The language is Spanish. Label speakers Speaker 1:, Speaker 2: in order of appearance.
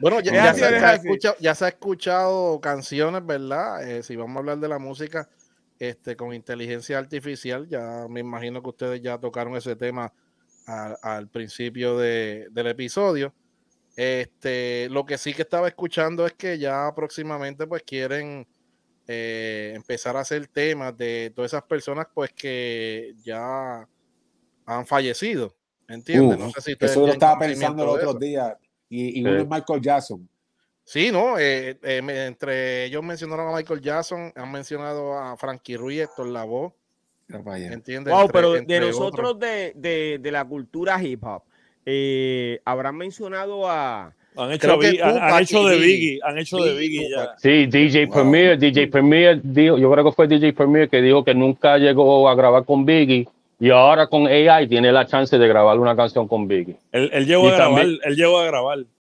Speaker 1: bueno, ya, se, ha escuchado, canciones, ¿verdad? Eh, si vamos a hablar de la música este, con inteligencia artificial, ya me imagino que ustedes ya tocaron ese tema al, principio del episodio. Este, lo que sí que estaba escuchando es que ya próximamente pues quieren eh, empezar a hacer temas de todas esas personas pues que ya han fallecido. ¿Entiendes? no sé si eso lo estaba pensando los otros días
Speaker 2: y, y uno es Michael Jackson.
Speaker 1: Sí, no, eh, eh entre ellos mencionaron a Michael
Speaker 3: Jackson, han mencionado a Frankie Ruiz, Héctor Lavoe.
Speaker 2: ¿Entiendes? pero de nosotros
Speaker 3: de, de, la cultura hip hop, eh, habrán mencionado a.
Speaker 4: Han hecho,
Speaker 1: de Biggie, han hecho de
Speaker 3: Biggie ya.
Speaker 4: Sí, DJ Premier, DJ Premier yo creo que fue DJ Premier que dijo que nunca llegó a grabar con Biggie y ahora con AI tiene la chance de grabar una canción con Biggie. Él, él llegó, a grabar, él llegó a grabar